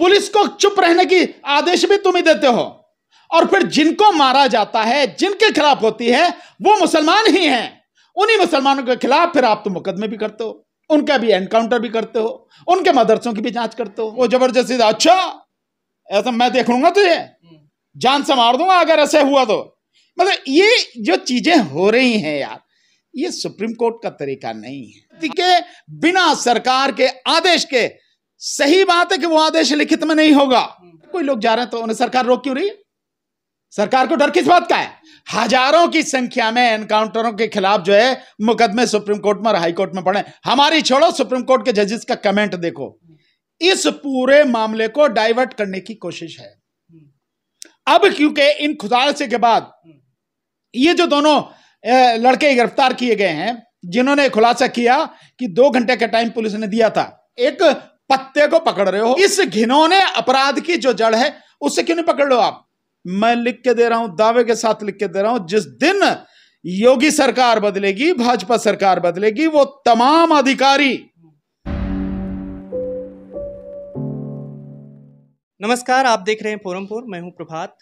Police को चुप रहने की आदेश भी तुम ही देते हो और फिर जिनको मारा जाता है जिनके खिलाफ होती है वो मुसलमान ही हैं उन्हीं मुसलमानों के खिलाफ फिर आप तो मुकदमे भी करते हो उनका भी एनकाउंटर भी करते हो उनके मदरसों की भी जांच करते हो वो जबरदस्ती अच्छा ऐसा मैं देख लूंगा तुझे जान से मार दूंगा अगर ऐसे हुआ तो मतलब ये जो चीजें हो रही हैं यार ये सुप्रीम कोर्ट का तरीका नहीं है बिना सरकार के आदेश के सही बात है कि वो आदेश लिखित में नहीं होगा कोई लोग जा रहे हैं तो उन्हें सरकार रोक क्यों रही सरकार को डर किस बात का है हजारों की संख्या में एनकाउंटरों के खिलाफ जो है मुकदमे सुप्रीम कोर्ट में और हाई कोर्ट में पड़े हमारी छोड़ो सुप्रीम कोर्ट के जजेस का कमेंट देखो इस पूरे मामले को डाइवर्ट करने की कोशिश है अब क्योंकि इन खुदालसे के बाद ये जो दोनों लड़के गिरफ्तार किए गए हैं जिन्होंने खुलासा किया कि दो घंटे का टाइम पुलिस ने दिया था एक पत्ते को पकड़ रहे हो इस घिनौने अपराध की जो जड़ है उससे क्यों नहीं पकड़ लो आप मैं लिख के दे रहा हूं दावे के साथ लिख के दे रहा हूं जिस दिन योगी सरकार बदलेगी भाजपा सरकार बदलेगी वो तमाम अधिकारी नमस्कार आप देख रहे हैं फोरमपुर मैं हूं प्रभात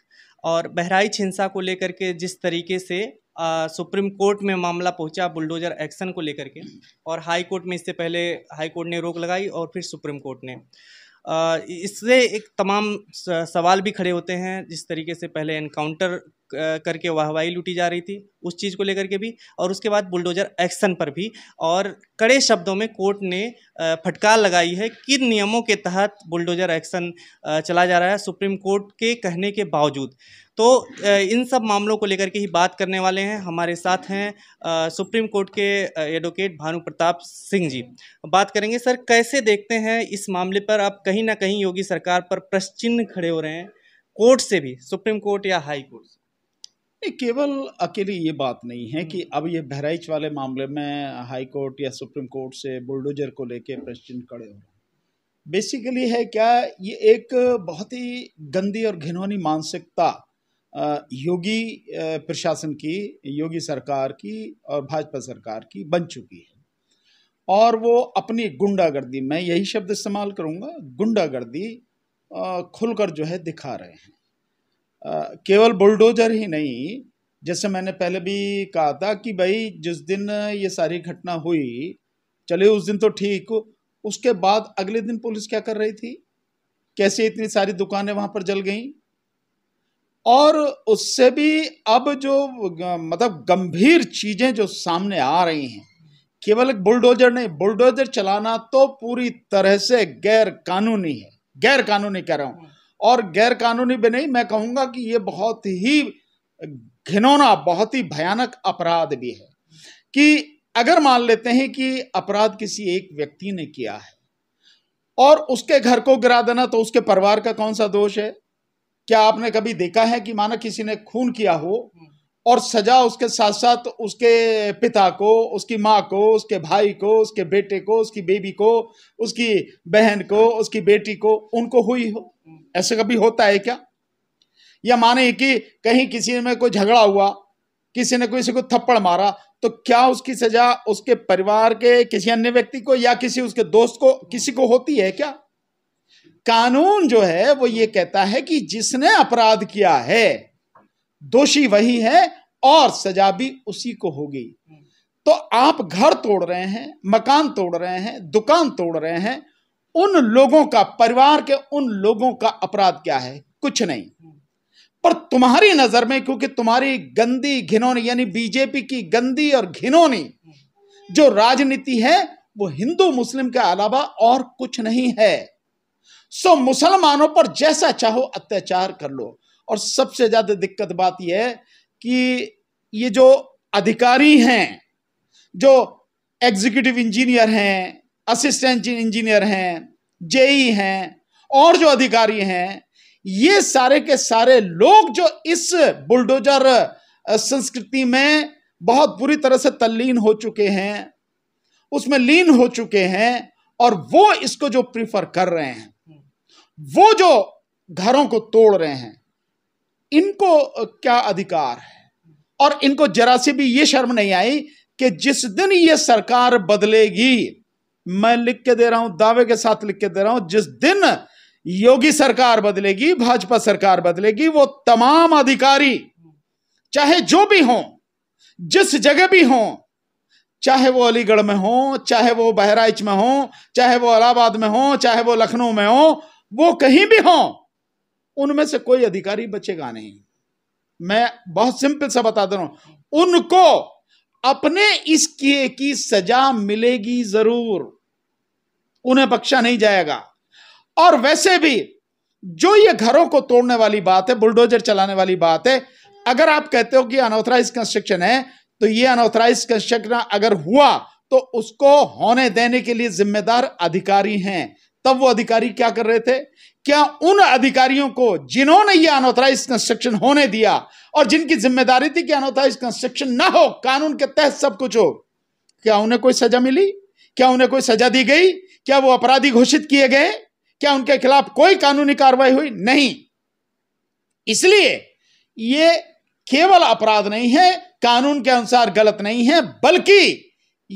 और बहराइच हिंसा को लेकर के जिस तरीके से सुप्रीम कोर्ट में मामला पहुंचा बुलडोजर एक्शन को लेकर के और हाई कोर्ट में इससे पहले हाई कोर्ट ने रोक लगाई और फिर सुप्रीम कोर्ट ने इससे एक तमाम सवाल भी खड़े होते हैं जिस तरीके से पहले एनकाउंटर करके वाहवाही लूटी जा रही थी उस चीज़ को लेकर के भी और उसके बाद बुलडोजर एक्शन पर भी और कड़े शब्दों में कोर्ट ने फटकार लगाई है किन नियमों के तहत बुलडोजर एक्शन चला जा रहा है सुप्रीम कोर्ट के कहने के बावजूद तो इन सब मामलों को लेकर के ही बात करने वाले हैं हमारे साथ हैं सुप्रीम कोर्ट के एडवोकेट भानु प्रताप सिंह जी बात करेंगे सर कैसे देखते हैं इस मामले पर आप कहीं ना कहीं योगी सरकार पर प्रश्न खड़े हो रहे हैं कोर्ट से भी सुप्रीम कोर्ट या हाई कोर्ट से नहीं केवल अकेली ये बात नहीं है कि हम्म। अब ये बहराइच वाले मामले में हाई कोर्ट या सुप्रीम कोर्ट से बुलडोजर को लेके प्रश्न खड़े हो रहे हैं बेसिकली है क्या ये एक बहुत ही गंदी और घिनौनी मानसिकता योगी प्रशासन की योगी सरकार की और भाजपा सरकार की बन चुकी है और वो अपनी गुंडागर्दी मैं यही शब्द इस्तेमाल करूँगा गुंडागर्दी खुलकर जो है दिखा रहे हैं केवल बुलडोजर ही नहीं जैसे मैंने पहले भी कहा था कि भाई जिस दिन ये सारी घटना हुई चले उस दिन तो ठीक उसके बाद अगले दिन पुलिस क्या कर रही थी कैसे इतनी सारी दुकानें वहां पर जल गईं और उससे भी अब जो मतलब गंभीर चीजें जो सामने आ रही हैं केवल एक बुलडोजर नहीं बुलडोजर चलाना तो पूरी तरह से गैर कानूनी है गैर कानूनी कह रहा हूं और गैर कानूनी भी नहीं मैं कहूंगा कि ये बहुत ही घिनौना बहुत ही भयानक अपराध भी है कि अगर मान लेते हैं कि अपराध किसी एक व्यक्ति ने किया है और उसके घर को गिरा देना तो उसके परिवार का कौन सा दोष है क्या आपने कभी देखा है कि माना किसी ने खून किया हो और सजा उसके साथ साथ उसके पिता को उसकी माँ को उसके भाई को उसके बेटे को उसकी बेबी को उसकी बहन को उसकी बेटी को उनको हुई हो ऐसे कभी होता है क्या या माने कि कहीं किसी में कोई झगड़ा हुआ किसी ने किसी को थप्पड़ मारा तो क्या उसकी सजा उसके परिवार के किसी अन्य व्यक्ति को या किसी उसके दोस्त को किसी को होती है क्या कानून जो है वो ये कहता है कि जिसने अपराध किया है दोषी वही है और सजा भी उसी को होगी तो आप घर तोड़ रहे हैं मकान तोड़ रहे हैं दुकान तोड़ रहे हैं उन लोगों का परिवार के उन लोगों का अपराध क्या है कुछ नहीं पर तुम्हारी नजर में क्योंकि तुम्हारी गंदी घिनौनी यानी बीजेपी की गंदी और घिनौनी जो राजनीति है वो हिंदू मुस्लिम के अलावा और कुछ नहीं है सो मुसलमानों पर जैसा चाहो अत्याचार कर लो और सबसे ज़्यादा दिक्कत बात यह है कि ये जो अधिकारी हैं जो एग्जीक्यूटिव इंजीनियर हैं असिस्टेंट इंजीनियर हैं जेई e हैं और जो अधिकारी हैं ये सारे के सारे लोग जो इस बुलडोजर संस्कृति में बहुत बुरी तरह से तल्लीन हो चुके हैं उसमें लीन हो चुके हैं और वो इसको जो प्रीफर कर रहे हैं वो जो घरों को तोड़ रहे हैं इनको क्या अधिकार है और इनको जरा से भी ये शर्म नहीं आई कि जिस दिन ये सरकार बदलेगी मैं लिख के दे रहा हूं दावे के साथ लिख के दे रहा हूं जिस दिन योगी सरकार बदलेगी भाजपा सरकार बदलेगी वो तमाम अधिकारी चाहे जो भी हो जिस जगह भी हो चाहे वो अलीगढ़ में हो चाहे वो बहराइच में हो चाहे वो इलाहाबाद में हो चाहे वो लखनऊ में हो वो कहीं भी हों उनमें से कोई अधिकारी बचेगा नहीं मैं बहुत सिंपल सा बता दे रहा हूं उनको अपने इस किए की सजा मिलेगी जरूर उन्हें बख्शा नहीं जाएगा और वैसे भी जो ये घरों को तोड़ने वाली बात है बुलडोजर चलाने वाली बात है अगर आप कहते हो कि अनऑथराइज कंस्ट्रक्शन है तो ये अनऑथराइज कंस्ट्रक्शन अगर हुआ तो उसको होने देने के लिए जिम्मेदार अधिकारी हैं तब वो अधिकारी क्या कर रहे थे क्या उन अधिकारियों को जिन्होंने ये अनऑथराइज कंस्ट्रक्शन होने दिया और जिनकी जिम्मेदारी थी कि अनऑथराइज कंस्ट्रक्शन ना हो कानून के तहत सब कुछ हो क्या उन्हें कोई सजा मिली क्या उन्हें कोई सजा दी गई क्या वो अपराधी घोषित किए गए क्या उनके खिलाफ कोई कानूनी कार्रवाई हुई नहीं इसलिए ये केवल अपराध नहीं है कानून के अनुसार गलत नहीं है बल्कि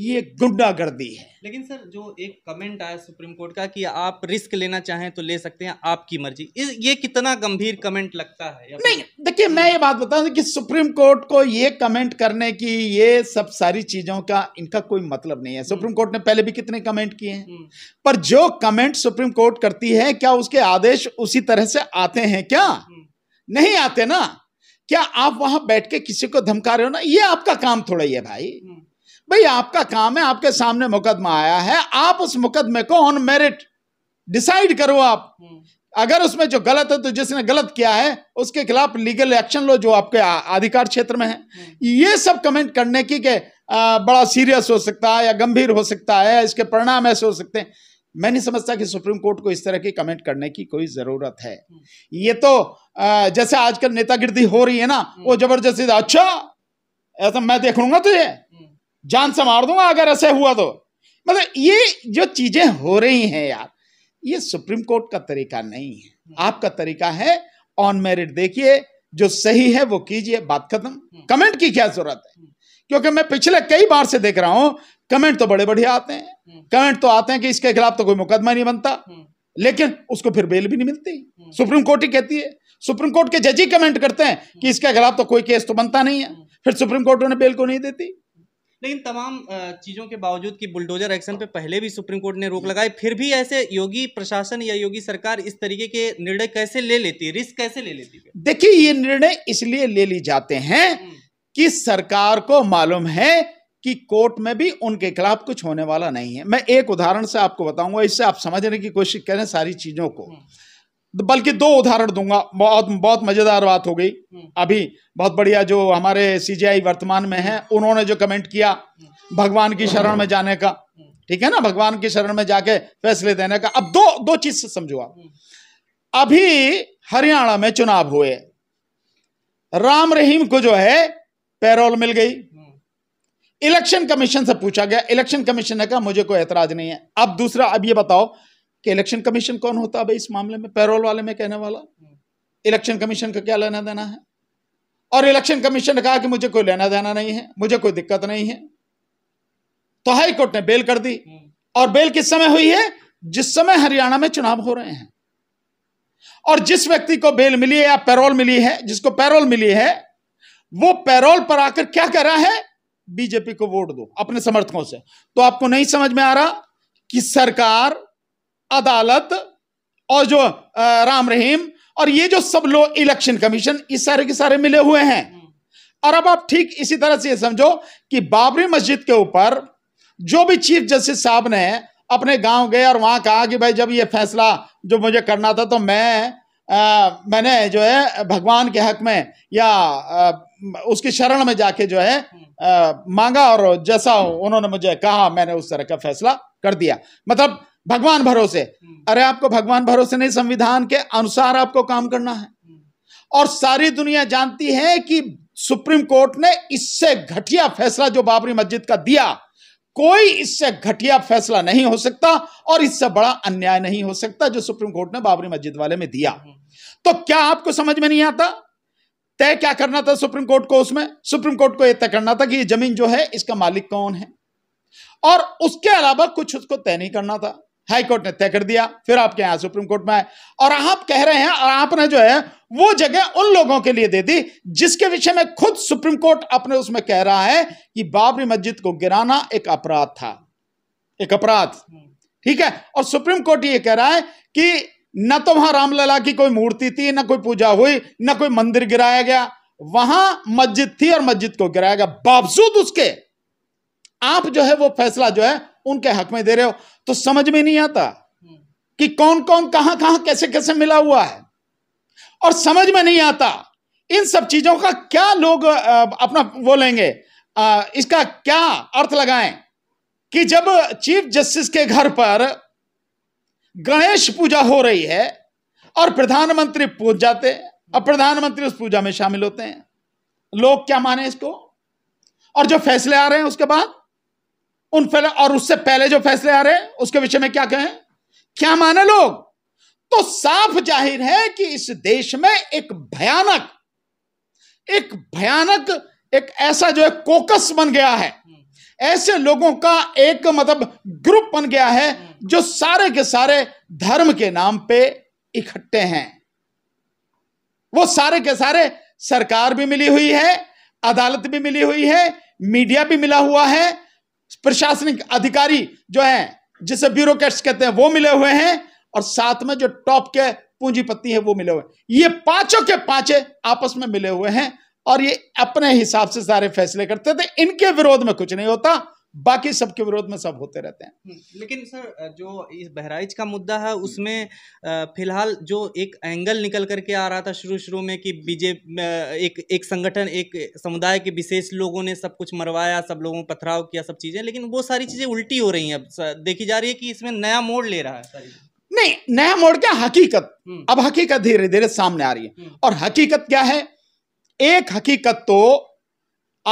ये गुंडागर्दी है लेकिन सर जो एक कमेंट आया सुप्रीम कोर्ट का कि आप रिस्क लेना चाहें तो ले सकते हैं आपकी मर्जी ये कितना गंभीर कमेंट लगता है नहीं देखिए मैं ये बात बता कि सुप्रीम कोर्ट को ये कमेंट करने की ये सब सारी चीजों का इनका कोई मतलब नहीं है हम्म। सुप्रीम कोर्ट ने पहले भी कितने कमेंट किए हैं हम्म। पर जो कमेंट सुप्रीम कोर्ट करती है क्या उसके आदेश उसी तरह से आते हैं क्या हम्म। नहीं आते ना क्या आप वहां बैठ के किसी को धमका रहे हो ना ये आपका काम थोड़ा ही है भाई भाई आपका काम है आपके सामने मुकदमा आया है आप उस मुकदमे को ऑन मेरिट डिसाइड करो आप हम्म। अगर उसमें जो गलत है तो जिसने गलत किया है उसके खिलाफ लीगल एक्शन लो जो आपके अधिकार क्षेत्र में है हम्म। ये सब कमेंट करने की के आ, बड़ा सीरियस हो सकता है या गंभीर हो सकता है इसके परिणाम ऐसे हो सकते हैं मैं नहीं समझता कि सुप्रीम कोर्ट को इस तरह की कमेंट करने की कोई जरूरत है हम्म। ये तो आ, जैसे आजकल नेतागिर्दी हो रही है ना वो जबरदस्ती अच्छा ऐसा मैं देख लूंगा तुझे जान से मार दूंगा अगर ऐसे हुआ तो मतलब ये जो चीजें हो रही हैं यार ये सुप्रीम कोर्ट का तरीका नहीं है आपका तरीका है ऑन मेरिट देखिए जो सही है वो कीजिए बात खत्म कमेंट की क्या जरूरत है क्योंकि मैं पिछले कई बार से देख रहा हूं कमेंट तो बड़े बढ़िया आते हैं कमेंट तो आते हैं कि इसके खिलाफ तो कोई मुकदमा नहीं बनता लेकिन उसको फिर बेल भी नहीं मिलती सुप्रीम कोर्ट ही कहती है सुप्रीम कोर्ट के जज ही कमेंट करते हैं कि इसके खिलाफ तो कोई केस तो बनता नहीं है फिर सुप्रीम कोर्ट उन्हें बेल को नहीं देती लेकिन तमाम चीज़ों के बावजूद कि बुलडोजर एक्शन पे हाँ। पहले भी सुप्रीम कोर्ट ने रोक लगाई फिर भी ऐसे योगी प्रशासन या योगी सरकार इस तरीके के निर्णय कैसे ले लेती है रिस्क कैसे ले लेती है देखिए ये निर्णय इसलिए ले ली जाते हैं हम्म। कि सरकार को मालूम है कि कोर्ट में भी उनके खिलाफ कुछ होने वाला नहीं है मैं एक उदाहरण से आपको बताऊंगा इससे आप समझने की कोशिश करें सारी चीज़ों को हम्म। बल्कि दो उदाहरण दूंगा बहुत बहुत मजेदार बात हो गई हम्म। अभी बहुत बढ़िया जो हमारे सीजीआई वर्तमान में है उन्होंने जो कमेंट किया हम्म। भगवान की शरण में जाने का हम्म। ठीक है ना भगवान की शरण में जाके फैसले देने का अब दो दो चीज से समझो आप अभी हरियाणा में चुनाव हुए राम रहीम को जो है पैरोल मिल गई इलेक्शन कमीशन से पूछा गया इलेक्शन कमीशन ने कहा मुझे कोई ऐतराज नहीं है अब दूसरा अब ये बताओ कि इलेक्शन कमीशन कौन होता है भाई इस मामले में पैरोल वाले में कहने वाला इलेक्शन कमीशन का क्या लेना देना है और इलेक्शन कमीशन ने कहा कि मुझे कोई लेना देना नहीं है मुझे कोई दिक्कत नहीं है तो हाई कोर्ट ने बेल कर दी और बेल किस समय हुई है जिस समय हरियाणा में चुनाव हो रहे हैं और जिस व्यक्ति को बेल मिली है या पैरोल मिली है जिसको पैरोल मिली है वो पैरोल पर आकर क्या कर रहा है बीजेपी को वोट दो अपने समर्थकों से तो आपको नहीं समझ में आ रहा कि सरकार अदालत और जो राम रहीम और ये जो सब लोग इलेक्शन कमीशन इस सारे के सारे मिले हुए हैं और अब आप ठीक इसी तरह से समझो कि बाबरी मस्जिद के ऊपर जो भी चीफ जस्टिस साहब ने अपने गांव गए और वहां कहा कि भाई जब ये फैसला जो मुझे करना था तो मैं आ, मैंने जो है भगवान के हक में या आ, उसकी शरण में जाके जो है आ, मांगा और जैसा उन्होंने मुझे कहा मैंने उस तरह का फैसला कर दिया मतलब भगवान भरोसे हम्म। अरे आपको भगवान भरोसे नहीं संविधान के अनुसार आपको काम करना है हम्म। और सारी दुनिया जानती है कि सुप्रीम कोर्ट ने इससे घटिया फैसला जो बाबरी मस्जिद का दिया कोई इससे घटिया फैसला नहीं हो सकता और इससे बड़ा अन्याय नहीं हो सकता जो सुप्रीम कोर्ट ने बाबरी मस्जिद वाले में दिया हम्म। तो क्या आपको समझ में नहीं आता तय क्या करना था सुप्रीम कोर्ट को उसमें सुप्रीम कोर्ट को यह तय करना था कि ये जमीन जो है इसका मालिक कौन है और उसके अलावा कुछ उसको तय नहीं करना था हाई कोर्ट ने तय कर दिया फिर आपके यहां सुप्रीम कोर्ट में आए और आप कह रहे हैं और आपने जो है वो जगह उन लोगों के लिए दे दी जिसके विषय में खुद सुप्रीम कोर्ट अपने उसमें कह रहा है कि बाबरी मस्जिद को गिराना एक अपराध था एक अपराध ठीक है और सुप्रीम कोर्ट ये कह रहा है कि न तो वहां रामलला की कोई मूर्ति थी ना कोई पूजा हुई ना कोई मंदिर गिराया गया वहां मस्जिद थी और मस्जिद को गिराया गया बावजूद उसके आप जो है वो फैसला जो है उनके हक में दे रहे हो तो समझ में नहीं आता हम्म। कि कौन कौन कहां कहां कैसे कैसे मिला हुआ है और समझ में नहीं आता इन सब चीजों का क्या लोग अपना बोलेंगे इसका क्या अर्थ लगाएं कि जब चीफ जस्टिस के घर पर गणेश पूजा हो रही है और प्रधानमंत्री पूज जाते और प्रधानमंत्री उस पूजा में शामिल होते हैं लोग क्या माने इसको और जो फैसले आ रहे हैं उसके बाद उन फैले और उससे पहले जो फैसले आ रहे हैं उसके विषय में क्या कहें क्या माने लोग तो साफ जाहिर है कि इस देश में एक भयानक एक भयानक एक ऐसा जो है कोकस बन गया है ऐसे लोगों का एक मतलब ग्रुप बन गया है जो सारे के सारे धर्म के नाम पे इकट्ठे हैं वो सारे के सारे सरकार भी मिली हुई है अदालत भी मिली हुई है मीडिया भी मिला हुआ है प्रशासनिक अधिकारी जो है जिसे ब्यूरोक्रेट्स कहते हैं वो मिले हुए हैं और साथ में जो टॉप के पूंजीपति है वो मिले हुए ये पांचों के पांचे आपस में मिले हुए हैं और ये अपने हिसाब से सारे फैसले करते थे इनके विरोध में कुछ नहीं होता बाकी सबके विरोध में सब होते रहते हैं हम्म, लेकिन सर जो इस बहराइच का मुद्दा है उसमें फिलहाल जो एक एंगल निकल करके आ रहा था शुरू शुरू में कि बीजेपी एक एक संगठन एक समुदाय के विशेष लोगों ने सब कुछ मरवाया सब लोगों को पथराव किया सब चीज़ें लेकिन वो सारी चीज़ें उल्टी हो रही हैं अब देखी जा रही है कि इसमें नया मोड़ ले रहा है नहीं नया मोड़ क्या हकीकत हम्म। अब हकीकत धीरे धीरे सामने आ रही है हम्म। और हकीकत क्या है एक हकीकत तो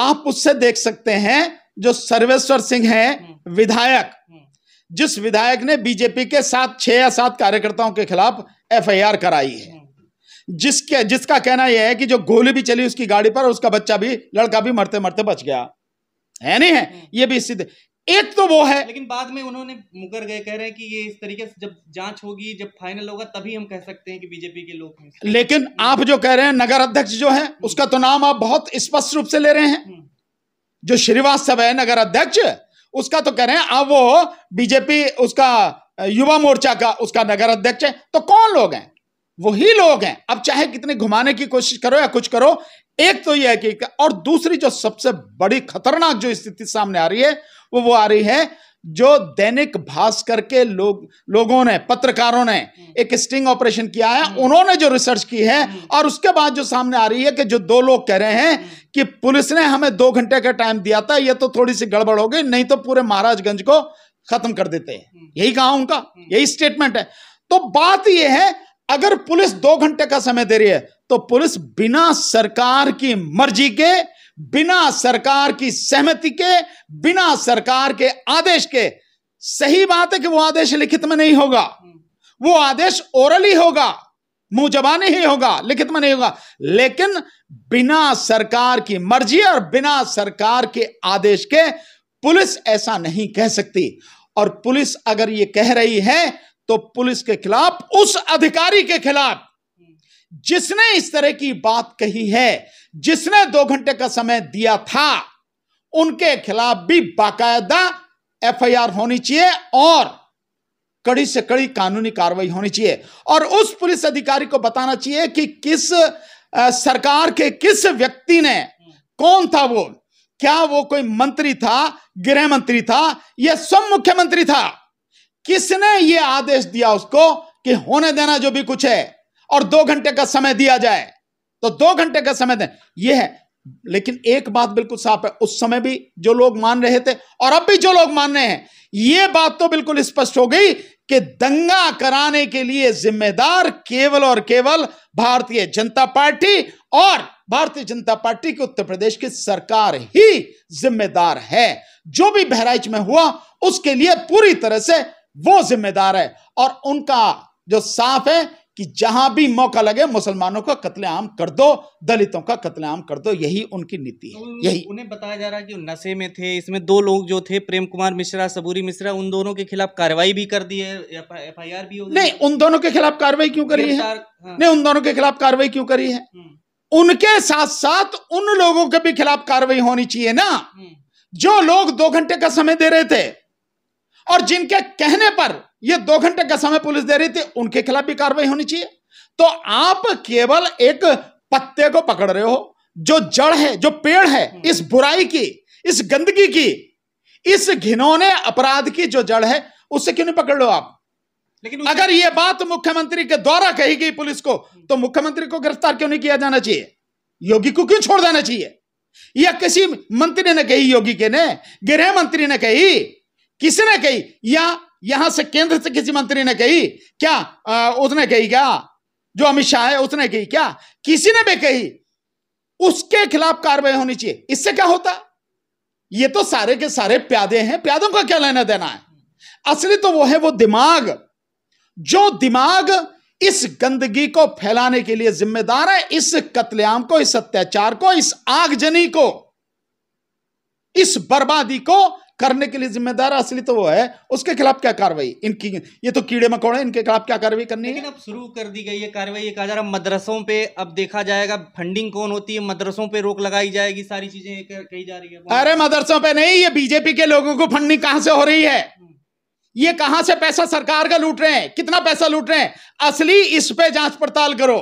आप उससे देख सकते हैं जो सर्वेश्वर सिंह हैं हम्म। विधायक हम्म। जिस विधायक ने बीजेपी के साथ छह या सात कार्यकर्ताओं के खिलाफ एफआईआर कराई है हम्म। जिसके जिसका कहना यह है कि जो गोली भी चली उसकी गाड़ी पर उसका बच्चा भी लड़का भी मरते मरते बच गया है नहीं है ये भी सिद्ध एक तो वो है लेकिन बाद में उन्होंने मुकर गए कह रहे हैं कि ये इस तरीके से जब जांच होगी जब फाइनल होगा तभी हम कह सकते हैं कि बीजेपी के लोग हैं लेकिन आप जो कह रहे हैं नगर अध्यक्ष जो है उसका तो नाम आप बहुत स्पष्ट रूप से ले रहे हैं जो श्रीवास्तव है नगर अध्यक्ष उसका तो कह रहे हैं अब वो बीजेपी उसका युवा मोर्चा का उसका नगर अध्यक्ष है तो कौन लोग हैं वही लोग हैं अब चाहे कितने घुमाने की कोशिश करो या कुछ करो एक तो यह है कि और दूसरी जो सबसे बड़ी खतरनाक जो स्थिति सामने आ रही है वो वो आ रही है जो दैनिक भास्कर के लोग लोगों ने पत्रकारों ने हम्म। एक स्टिंग ऑपरेशन किया है हम्म। उन्होंने जो रिसर्च की है हम्म। और उसके बाद जो सामने आ रही है कि जो दो लोग कह रहे हैं कि पुलिस ने हमें दो घंटे का टाइम दिया था ये तो थोड़ी सी गड़बड़ हो गई नहीं तो पूरे महाराजगंज को खत्म कर देते हैं यही कहा उनका यही स्टेटमेंट है तो बात यह है अगर पुलिस दो घंटे का समय दे रही है तो पुलिस बिना सरकार की मर्जी के बिना सरकार की सहमति के बिना सरकार के आदेश के सही बात है कि वो आदेश लिखित में नहीं होगा वो आदेश ओरली होगा मुंह जबानी ही होगा लिखित में नहीं होगा लेकिन बिना सरकार की मर्जी और बिना सरकार के आदेश के पुलिस ऐसा नहीं कह सकती और पुलिस अगर ये कह रही है तो पुलिस के खिलाफ उस अधिकारी के खिलाफ जिसने इस तरह की बात कही है जिसने दो घंटे का समय दिया था उनके खिलाफ भी बाकायदा एफआईआर होनी चाहिए और कड़ी से कड़ी कानूनी कार्रवाई होनी चाहिए और उस पुलिस अधिकारी को बताना चाहिए कि किस सरकार के किस व्यक्ति ने कौन था वो क्या वो कोई मंत्री था गृह मंत्री था या स्व मुख्यमंत्री था किसने ये आदेश दिया उसको कि होने देना जो भी कुछ है और दो घंटे का समय दिया जाए तो दो घंटे का समय दें यह है लेकिन एक बात बिल्कुल साफ है उस समय भी जो लोग मान रहे थे और अब भी जो लोग मान रहे हैं यह बात तो बिल्कुल स्पष्ट हो गई कि दंगा कराने के लिए जिम्मेदार केवल और केवल भारतीय जनता पार्टी और भारतीय जनता पार्टी की उत्तर प्रदेश की सरकार ही जिम्मेदार है जो भी बहराइच में हुआ उसके लिए पूरी तरह से वो जिम्मेदार है और उनका जो साफ है कि जहां भी मौका लगे मुसलमानों का कत्लेआम कर दो दलितों का कत्लेआम कर दो यही उनकी नीति है तो यही उन्हें बताया जा रहा है कि नशे में थे इसमें दो लोग जो थे प्रेम कुमार मिश्रा सबूरी मिश्रा उन दोनों के खिलाफ कार्रवाई भी कर दी है एफ आई आर भी हो नहीं उन दोनों के खिलाफ कार्रवाई क्यों करी है हाँ। नहीं उन दोनों के खिलाफ कार्रवाई क्यों करी है हम्म। उनके साथ साथ उन लोगों के भी खिलाफ कार्रवाई होनी चाहिए ना हम्म। जो लोग दो घंटे का समय दे रहे थे और जिनके कहने पर ये दो घंटे का समय पुलिस दे रही थी उनके खिलाफ भी कार्रवाई होनी चाहिए तो आप केवल एक पत्ते को पकड़ रहे हो जो जड़ है जो पेड़ है हम्म। इस बुराई की इस गंदगी की इस घिनौने अपराध की जो जड़ है उससे क्यों नहीं पकड़ लो आप लेकिन अगर यह बात मुख्यमंत्री के द्वारा कही गई पुलिस को हम्म। तो मुख्यमंत्री को गिरफ्तार क्यों नहीं किया जाना चाहिए योगी को क्यों छोड़ देना चाहिए या किसी मंत्री ने कही योगी के ने गृह मंत्री ने कही किसी ने कही या यहां से केंद्र से किसी मंत्री ने कही क्या आ, उसने कही क्या जो अमित शाह है उसने कही क्या किसी ने भी कही उसके खिलाफ कार्रवाई होनी चाहिए इससे क्या होता ये तो सारे के सारे प्यादे हैं प्यादों का क्या लेना देना है असली तो वो है वो दिमाग जो दिमाग इस गंदगी को फैलाने के लिए जिम्मेदार है इस कतलेआम को इस अत्याचार को इस आगजनी को इस बर्बादी को करने के लिए जिम्मेदार असली तो वो है उसके खिलाफ क्या कार्रवाई इनकी ये तो कीड़े मकोड़े इनके खिलाफ क्या कार्रवाई करनी लेकिन अब शुरू कर दी गई है कार्रवाई ये कहा जा रहा मदरसों पे अब देखा जाएगा फंडिंग कौन होती है मदरसों पे रोक लगाई जाएगी सारी चीजें कही जा रही है अरे मदरसों पे नहीं ये बीजेपी के लोगों को फंडिंग कहां से हो रही है हम्म। ये कहां से पैसा सरकार का लूट रहे हैं कितना पैसा लूट रहे हैं असली इस पे जांच पड़ताल करो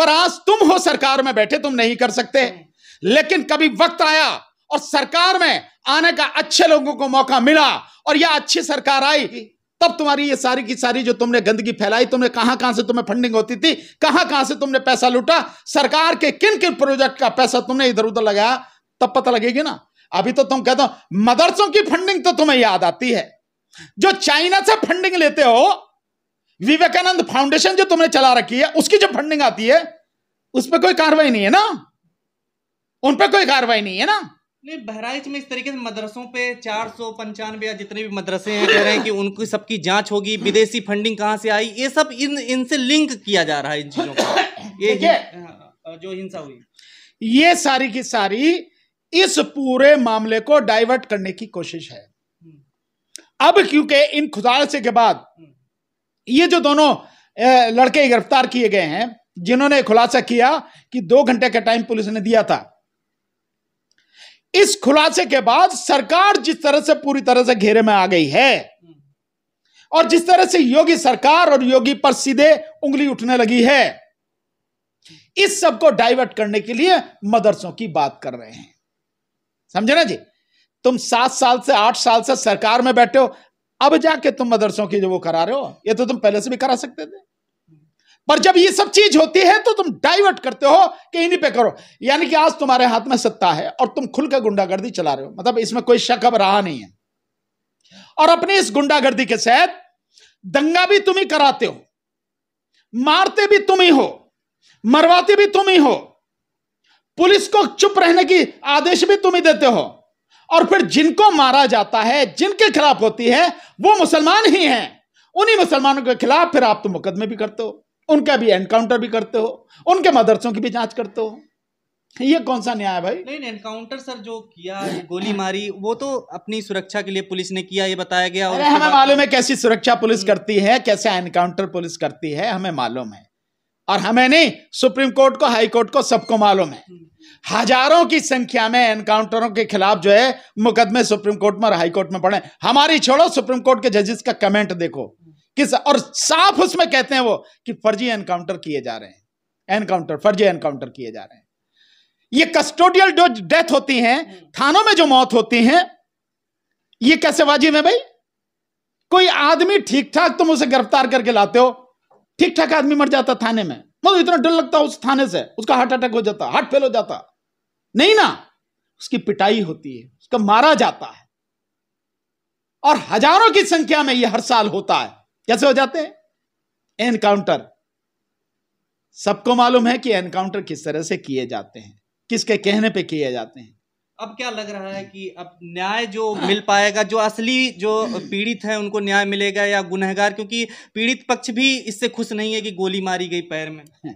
पर आज तुम हो सरकार में बैठे तुम नहीं कर सकते हम्म। लेकिन कभी वक्त आया और सरकार में आने का अच्छे लोगों को मौका मिला और यह अच्छी सरकार आई तब तुम्हारी ये सारी की सारी जो तुमने गंदगी फैलाई तुमने कहां कहां से तुम्हें फंडिंग होती थी कहां कहां से तुमने पैसा लूटा सरकार के किन किन प्रोजेक्ट का पैसा तुमने इधर उधर लगाया तब पता लगेगी ना अभी तो तुम कहते हो मदरसों की फंडिंग तो तुम्हें याद आती है जो चाइना से फंडिंग लेते हो विवेकानंद फाउंडेशन जो तुमने चला रखी है उसकी जो फंडिंग आती है उस पर कोई कार्रवाई नहीं है ना उन पर कोई कार्रवाई नहीं है ना नहीं बहराइच में इस तरीके से मदरसों पे चार सौ पंचानवे या जितने भी मदरसे हैं कह रहे हैं कि उनकी सबकी जांच होगी विदेशी फंडिंग कहाँ से आई ये सब इन इनसे लिंक किया जा रहा है इन चीज़ों का ये हाँ, जो हिंसा हुई ये सारी की सारी इस पूरे मामले को डाइवर्ट करने की कोशिश है हम्म। अब क्योंकि इन खुदालसे के बाद हम्म। ये जो दोनों लड़के गिरफ्तार किए गए हैं जिन्होंने खुलासा किया कि दो घंटे का टाइम पुलिस ने दिया था इस खुलासे के बाद सरकार जिस तरह से पूरी तरह से घेरे में आ गई है और जिस तरह से योगी सरकार और योगी पर सीधे उंगली उठने लगी है इस सब को डाइवर्ट करने के लिए मदरसों की बात कर रहे हैं समझे ना जी तुम सात साल से आठ साल से सरकार में बैठे हो अब जाके तुम मदरसों की जो वो करा रहे हो ये तो तुम पहले से भी करा सकते थे पर जब ये सब चीज होती है तो तुम डाइवर्ट करते हो कि इन्हीं पे करो यानी कि आज तुम्हारे हाथ में सत्ता है और तुम खुलकर गुंडागर्दी चला रहे हो मतलब इसमें कोई शक अब रहा नहीं है और अपने इस गुंडागर्दी के साथ दंगा भी तुम ही कराते हो मारते भी तुम ही हो मरवाते भी तुम ही हो पुलिस को चुप रहने की आदेश भी तुम ही देते हो और फिर जिनको मारा जाता है जिनके खिलाफ होती है वो मुसलमान ही हैं उन्हीं मुसलमानों के खिलाफ फिर आप तो मुकदमे भी करते हो उनका भी एनकाउंटर भी करते हो उनके मदरसों की भी जांच करते हो ये कौन सा न्याय भाई नहीं एनकाउंटर सर जो किया गोली मारी वो तो अपनी सुरक्षा के लिए पुलिस ने किया ये बताया गया और हमें मालूम है कैसी सुरक्षा पुलिस हम्म। करती है कैसे एनकाउंटर पुलिस करती है हमें मालूम है और हमें नहीं सुप्रीम कोर्ट को हाई कोर्ट को सबको मालूम है हम्म। हजारों की संख्या में एनकाउंटरों के खिलाफ जो है मुकदमे सुप्रीम कोर्ट में और हाई कोर्ट में पड़े हमारी छोड़ो सुप्रीम कोर्ट के जजेस का कमेंट देखो किस और साफ उसमें कहते हैं वो कि फर्जी एनकाउंटर किए जा रहे हैं एनकाउंटर फर्जी एनकाउंटर किए जा रहे हैं ये कस्टोडियल जो डेथ होती हैं थानों में जो मौत होती हैं ये कैसे वाजिब है भाई कोई आदमी ठीक ठाक तुम उसे गिरफ्तार करके लाते हो ठीक ठाक आदमी मर जाता थाने में मतलब इतना डर लगता उस थाने से उसका हार्ट अटैक हो जाता हार्ट फेल हो जाता नहीं ना उसकी पिटाई होती है उसका मारा जाता है और हजारों की संख्या में यह हर साल होता है कैसे हो जाते हैं एनकाउंटर सबको मालूम है कि एनकाउंटर किस तरह से किए जाते हैं किसके कहने पे किए जाते हैं अब क्या लग रहा है कि अब न्याय जो मिल पाएगा जो असली जो पीड़ित है उनको न्याय मिलेगा या गुनहगार क्योंकि पीड़ित पक्ष भी इससे खुश नहीं है कि गोली मारी गई पैर में हाँ।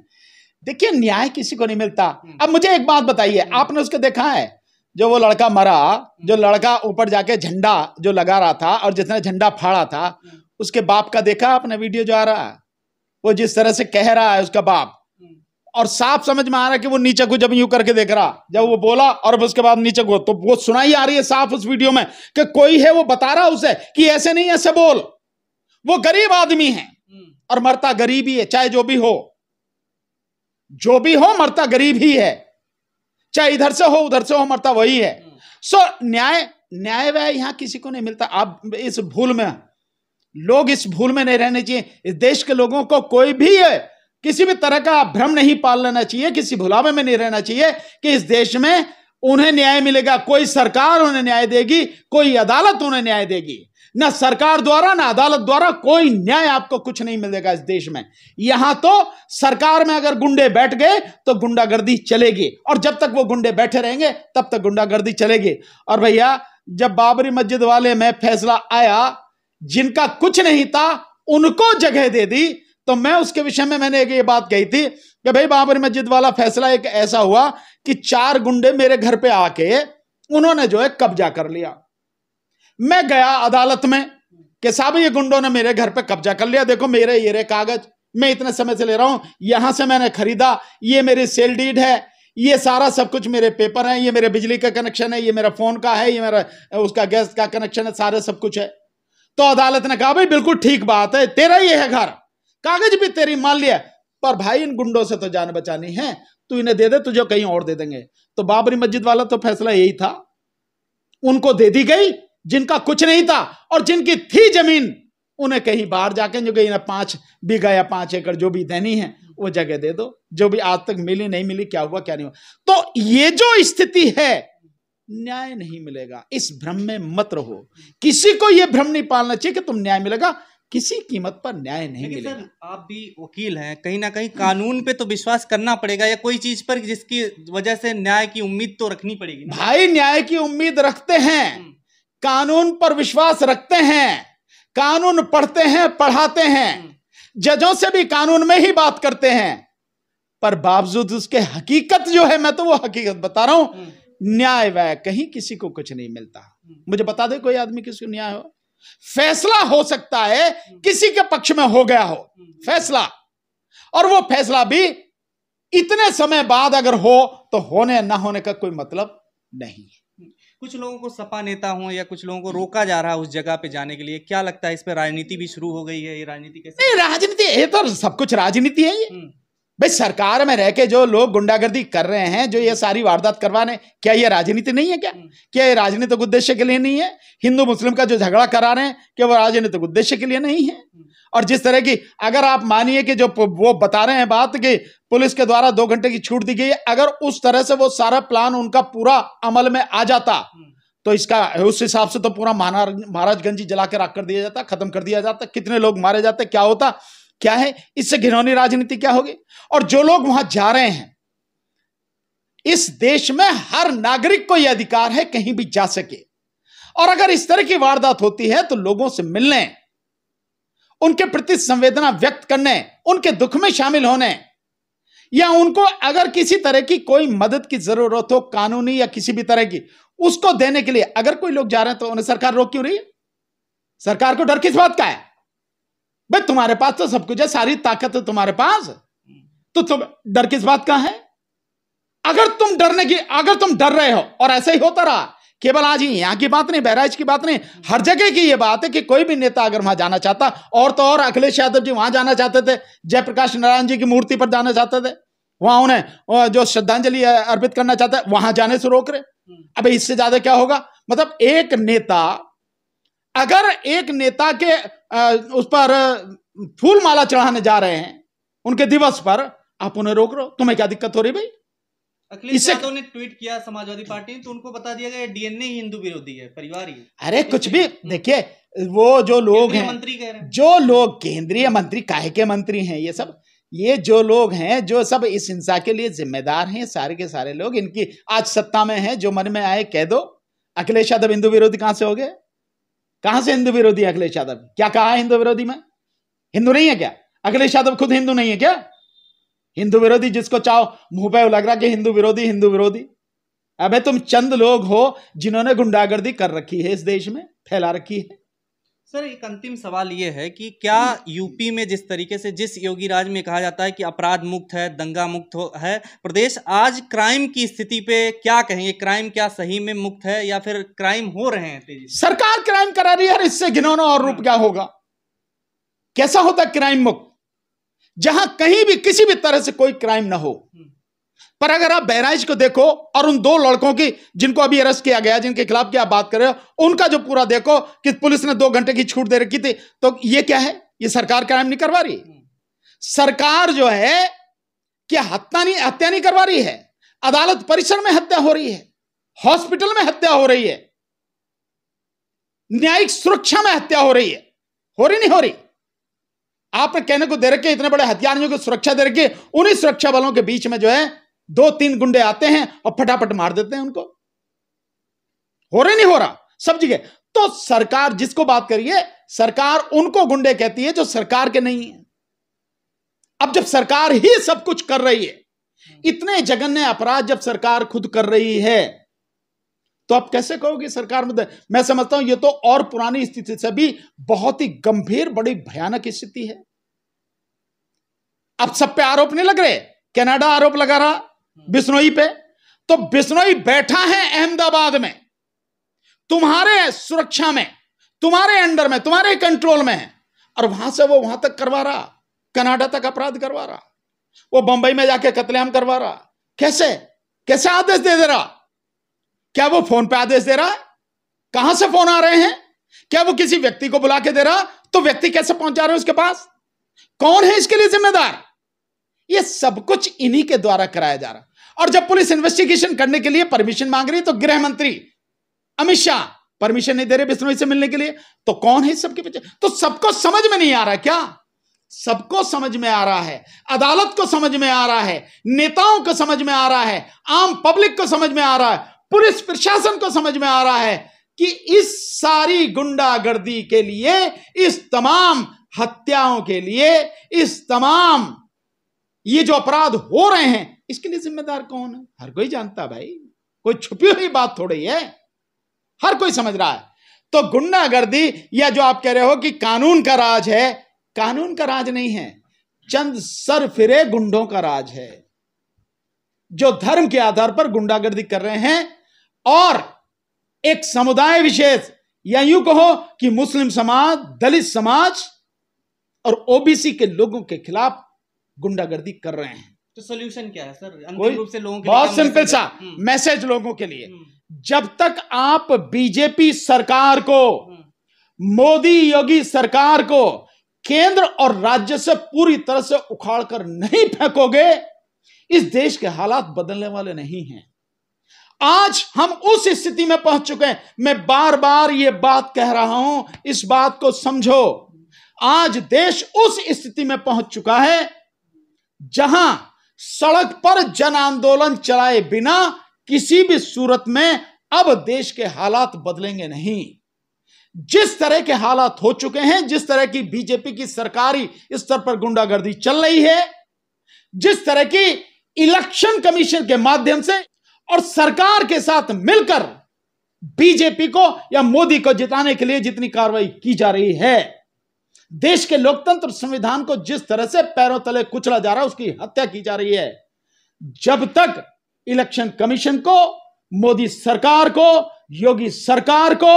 देखिए न्याय किसी को नहीं मिलता हम्म। अब मुझे एक बात बताइए हम्म। आपने उसको देखा है जो वो लड़का मरा जो हम्म। लड़का ऊपर जाके झंडा जो लगा रहा था और जितना झंडा फाड़ा था उसके बाप का देखा आपने वीडियो जो आ रहा है वो जिस तरह से कह रहा है उसका बाप हम्म। और साफ समझ में आ रहा है कि वो नीचे को जब यूं करके देख रहा जब वो बोला और उसके बाद नीचे को तो वो सुनाई आ रही है साफ उस वीडियो में कि कोई है वो बता रहा उसे कि ऐसे नहीं ऐसे बोल वो गरीब आदमी है हम्म। और मरता गरीब ही है चाहे जो भी हो जो भी हो मरता गरीब ही है चाहे इधर से हो उधर से हो मरता वही है सो हम्म। न्याय न्याय व्याय यहां किसी को नहीं मिलता आप इस भूल में लोग इस भूल में नहीं रहने चाहिए इस देश के लोगों को कोई भी है किसी भी तरह का भ्रम नहीं पाल लेना चाहिए किसी भुलावे में नहीं रहना चाहिए कि इस देश में उन्हें न्याय मिलेगा कोई सरकार उन्हें न्याय देगी कोई अदालत उन्हें न्याय देगी ना सरकार द्वारा ना अदालत द्वारा कोई न्याय आपको कुछ नहीं मिलेगा इस देश में यहां तो सरकार में अगर गुंडे बैठ गए तो गुंडागर्दी चलेगी और जब तक वो गुंडे बैठे रहेंगे तब तक गुंडागर्दी चलेगी और भैया जब बाबरी मस्जिद वाले में फैसला आया जिनका कुछ नहीं था उनको जगह दे दी तो मैं उसके विषय में मैंने एक ये बात कही थी कि भाई बाबरी मस्जिद वाला फैसला एक ऐसा हुआ कि चार गुंडे मेरे घर पे आके उन्होंने जो है कब्जा कर लिया मैं गया अदालत में कि साहब ये गुंडों ने मेरे घर पे कब्जा कर लिया देखो मेरे ये रे कागज मैं इतने समय से ले रहा हूं यहां से मैंने खरीदा ये मेरी सेल डीड है ये सारा सब कुछ मेरे पेपर है ये मेरे बिजली का कनेक्शन है ये मेरा फोन का है ये मेरा उसका गैस का कनेक्शन है सारे सब कुछ है तो अदालत ने कहा भाई बिल्कुल ठीक बात है तेरा ही है घर कागज भी तेरी मान लिया पर भाई इन गुंडों से तो जान बचानी है तू इन्हें दे दे तुझे कहीं और दे देंगे तो बाबरी मस्जिद वाला तो फैसला यही था उनको दे दी गई जिनका कुछ नहीं था और जिनकी थी जमीन उन्हें कहीं बाहर जाके जो कहीं पांच बीघा या पांच एकड़ जो भी देनी है वो जगह दे दो जो भी आज तक मिली नहीं मिली क्या हुआ क्या नहीं हुआ तो ये जो स्थिति है न्याय नहीं मिलेगा इस भ्रम में मत रहो किसी को यह भ्रम नहीं पालना चाहिए कि तुम न्याय मिलेगा किसी कीमत पर न्याय नहीं मिलेगा आप भी वकील हैं कहीं ना कहीं कानून पे तो विश्वास करना पड़ेगा या कोई चीज पर जिसकी वजह से न्याय की उम्मीद तो रखनी पड़ेगी भाई न्याय की उम्मीद रखते हैं हम्म। कानून पर विश्वास रखते हैं कानून पढ़ते हैं पढ़ाते हैं हम्म। जजों से भी कानून में ही बात करते हैं पर बावजूद उसके हकीकत जो है मैं तो वो हकीकत बता रहा हूं हम्म। न्याय व्याय कहीं किसी को कुछ नहीं मिलता मुझे बता दे कोई आदमी किसी को न्याय हो फैसला हो सकता है किसी के पक्ष में हो गया हो फैसला और वो फैसला भी इतने समय बाद अगर हो तो होने ना होने का कोई मतलब नहीं कुछ लोगों को सपा नेता हो या कुछ लोगों को रोका जा रहा है उस जगह पे जाने के लिए क्या लगता है इस पर राजनीति भी शुरू हो गई है ये राजनीति कैसे राजनीति ये तो सब कुछ राजनीति है ये हम्म। भाई सरकार में रह के जो लोग गुंडागर्दी कर रहे हैं जो ये सारी वारदात करवाने क्या ये राजनीति नहीं है क्या हम्म। क्या ये राजनीतिक उद्देश्य के लिए नहीं है हिंदू मुस्लिम का जो झगड़ा करा रहे हैं क्या वो राजनीतिक उद्देश्य के लिए नहीं है हम्म। और जिस तरह की अगर आप मानिए कि जो वो बता रहे हैं बात कि पुलिस के द्वारा दो घंटे की छूट दी गई अगर उस तरह से वो सारा प्लान उनका पूरा अमल में आ जाता हम्म। तो इसका उस हिसाब से तो पूरा महाराजगंज जला के राख कर दिया जाता खत्म कर दिया जाता कितने लोग मारे जाते क्या होता क्या है इससे घिनौनी राजनीति क्या होगी और जो लोग वहां जा रहे हैं इस देश में हर नागरिक को यह अधिकार है कहीं भी जा सके और अगर इस तरह की वारदात होती है तो लोगों से मिलने उनके प्रति संवेदना व्यक्त करने उनके दुख में शामिल होने या उनको अगर किसी तरह की कोई मदद की जरूरत हो कानूनी या किसी भी तरह की उसको देने के लिए अगर कोई लोग जा रहे हैं तो उन्हें सरकार रोक क्यों रही है सरकार को डर किस बात का है भाई तुम्हारे पास तो सब कुछ है सारी ताकत है तो तुम्हारे पास तो तुम डर किस बात का है अगर तुम डरने की अगर तुम डर रहे हो और ऐसे ही होता रहा केवल आज ही यहां की बात नहीं बहराइच की बात नहीं हर जगह की यह बात है कि कोई भी नेता अगर वहां जाना चाहता और तो और अखिलेश यादव जी वहां जाना चाहते थे जयप्रकाश नारायण जी की मूर्ति पर जाना चाहते थे वहां उन्हें जो श्रद्धांजलि अर्पित करना चाहता है वहां जाने से रोक रहे अब इससे ज्यादा क्या होगा मतलब एक नेता अगर एक नेता के उस पर फूल माला चढ़ाने जा रहे हैं उनके दिवस पर आप उन्हें रोक रो तुम्हें क्या दिक्कत हो रही भाई अखिलेश यादव ने ट्वीट किया समाजवादी पार्टी तो उनको बता दिया गया डीएनए ही हिंदू विरोधी है परिवार ही अरे तो कुछ भी हम्म। देखिए वो जो लोग हैं मंत्री कह रहे हैं जो लोग केंद्रीय मंत्री काहे के मंत्री हैं ये सब ये जो लोग हैं जो सब इस हिंसा के लिए जिम्मेदार हैं सारे के सारे लोग इनकी आज सत्ता में हैं जो मन में आए कह दो अखिलेश यादव हिंदू विरोधी कहां से हो गए कहां से हिंदू विरोधी अखिलेश यादव क्या कहा है हिंदू विरोधी में हिंदू नहीं है क्या अखिलेश यादव खुद हिंदू नहीं है क्या हिंदू विरोधी जिसको चाहो मुंह पे लग रहा कि हिंदू विरोधी हिंदू विरोधी अबे तुम चंद लोग हो जिन्होंने गुंडागर्दी कर रखी है इस देश में फैला रखी है सर एक अंतिम सवाल ये है कि क्या यूपी में जिस तरीके से जिस योगी राज में कहा जाता है कि अपराध मुक्त है दंगा मुक्त है प्रदेश आज क्राइम की स्थिति पे क्या कहेंगे क्राइम क्या सही में मुक्त है या फिर क्राइम हो रहे हैं सरकार क्राइम करा रही है इससे घिनौना और रूप हाँ। क्या होगा कैसा होता क्राइम मुक्त जहां कहीं भी किसी भी तरह से कोई क्राइम ना हो हम्म। पर अगर आप बहराइच को देखो और उन दो लड़कों की जिनको अभी अरेस्ट किया गया जिनके खिलाफ की आप बात कर रहे हो उनका जो पूरा देखो कि पुलिस ने दो घंटे की छूट दे रखी थी तो ये क्या है ये सरकार क्राइम नहीं करवा रही सरकार जो है क्या हत्या नहीं हत्या नहीं करवा रही है अदालत परिसर में हत्या हो रही है हॉस्पिटल में हत्या हो रही है न्यायिक सुरक्षा में हत्या हो रही है हो रही नहीं हो रही आपने कहने को दे रखे इतने बड़े हथियारियों की सुरक्षा दे रखी उन्हीं सुरक्षा बलों के बीच में जो है दो तीन गुंडे आते हैं और फटाफट मार देते हैं उनको हो रहा नहीं हो रहा सब जगह तो सरकार जिसको बात करिए सरकार उनको गुंडे कहती है जो सरकार के नहीं है अब जब सरकार ही सब कुछ कर रही है इतने जघन्य अपराध जब सरकार खुद कर रही है तो आप कैसे कहोगे सरकार मुद्दे मैं समझता हूं ये तो और पुरानी स्थिति से भी बहुत ही गंभीर बड़ी भयानक स्थिति है अब सब पे आरोप नहीं लग रहे कनाडा आरोप लगा रहा हम्म। बिश्नोई पे तो बिश्नोई बैठा है अहमदाबाद में तुम्हारे सुरक्षा में तुम्हारे अंडर में तुम्हारे कंट्रोल में है और वहां से वो वहां तक करवा रहा कनाडा तक अपराध करवा रहा वो बंबई में जाके कतलेआम करवा रहा कैसे कैसे आदेश दे दे रहा क्या वो फोन पे आदेश दे रहा है कहां से फोन आ रहे हैं क्या वो किसी व्यक्ति को बुला के दे रहा तो व्यक्ति कैसे पहुंचा रहे उसके पास कौन है इसके लिए जिम्मेदार ये सब कुछ इन्हीं के द्वारा कराया जा रहा और जब पुलिस इन्वेस्टिगेशन करने के लिए परमिशन मांग रही है तो गृह मंत्री अमित शाह परमिशन नहीं दे रहे बिश्नोई से मिलने के लिए तो कौन है सबके पीछे तो सबको समझ में नहीं आ रहा क्या सबको समझ में आ रहा है अदालत को समझ में आ रहा है नेताओं को समझ में आ रहा है आम पब्लिक को समझ में आ रहा है पुलिस प्रशासन को समझ में आ रहा है कि इस सारी गुंडागर्दी के लिए इस तमाम हत्याओं के लिए इस तमाम ये जो अपराध हो रहे हैं इसके लिए जिम्मेदार कौन है हर कोई जानता भाई कोई छुपी हुई बात थोड़ी है हर कोई समझ रहा है तो गुंडागर्दी या जो आप कह रहे हो कि कानून का राज है कानून का राज नहीं है चंद सर फिरे गुंडों का राज है जो धर्म के आधार पर गुंडागर्दी कर रहे हैं और एक समुदाय विशेष या यूं कहो कि मुस्लिम समाज दलित समाज और ओबीसी के लोगों के खिलाफ गुंडागर्दी कर रहे हैं तो सोल्यूशन क्या है सर कोई रूप से लोगों के बहुत सिंपल सा मैसेज हम्म। लोगों के लिए हम्म। जब तक आप बीजेपी सरकार को हम्म। मोदी योगी सरकार को केंद्र और राज्य से पूरी तरह से उखाड़ कर नहीं फेंकोगे इस देश के हालात बदलने वाले नहीं हैं आज हम उस स्थिति में पहुंच चुके हैं मैं बार बार ये बात कह रहा हूं इस बात को समझो आज देश उस स्थिति में पहुंच चुका है जहां सड़क पर जन आंदोलन चलाए बिना किसी भी सूरत में अब देश के हालात बदलेंगे नहीं जिस तरह के हालात हो चुके हैं जिस तरह की बीजेपी की सरकारी स्तर पर गुंडागर्दी चल रही है जिस तरह की इलेक्शन कमीशन के माध्यम से और सरकार के साथ मिलकर बीजेपी को या मोदी को जिताने के लिए जितनी कार्रवाई की जा रही है देश के लोकतंत्र संविधान को जिस तरह से पैरों तले कुचला जा रहा है उसकी हत्या की जा रही है जब तक इलेक्शन कमीशन को मोदी सरकार को योगी सरकार को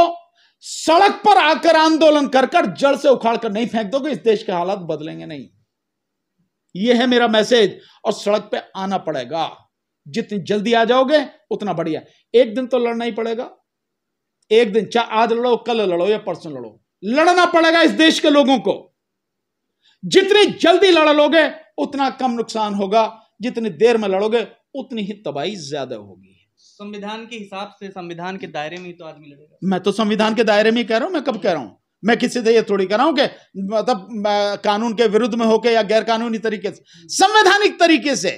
सड़क पर आकर आंदोलन कर कर जड़ से उखाड़ कर नहीं फेंक दोगे इस देश के हालात बदलेंगे नहीं यह है मेरा मैसेज और सड़क पर आना पड़ेगा जितनी जल्दी आ जाओगे उतना बढ़िया एक दिन तो लड़ना ही पड़ेगा एक दिन चाहे आज लड़ो कल लड़ो या परसों लड़ो लड़ना पड़ेगा इस देश के लोगों को जितनी जल्दी लड़ लोगे उतना कम नुकसान होगा जितनी देर में लड़ोगे उतनी ही तबाही ज्यादा होगी संविधान के हिसाब से संविधान के दायरे में ही तो आदमी लड़ेगा मैं तो संविधान के दायरे में ही कह रहा हूं मैं कब कह रहा हूं मैं किसी से ये थोड़ी कह रहा हूं कि मतलब कानून के विरुद्ध में होके या गैर कानूनी तरीके से संवैधानिक तरीके से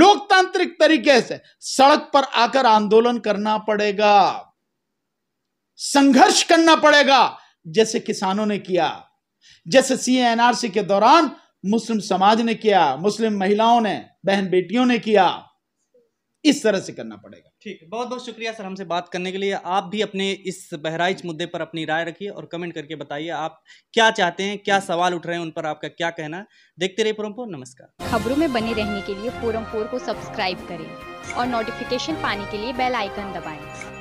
लोकतांत्रिक तरीके से सड़क पर आकर आंदोलन करना पड़ेगा संघर्ष करना पड़ेगा जैसे किसानों ने किया जैसे सीएनआरसी के दौरान मुस्लिम समाज ने किया मुस्लिम महिलाओं ने बहन बेटियों ने किया इस तरह से करना पड़ेगा ठीक बहुत बहुत शुक्रिया सर हमसे बात करने के लिए आप भी अपने इस बहराइच मुद्दे पर अपनी राय रखिए और कमेंट करके बताइए आप क्या चाहते हैं क्या सवाल उठ रहे हैं उन पर आपका क्या कहना देखते रहिए पुरमपुर नमस्कार खबरों में बने रहने के लिए पुरमपुर को सब्सक्राइब करें और नोटिफिकेशन पाने के लिए बेल आइकन दबाएं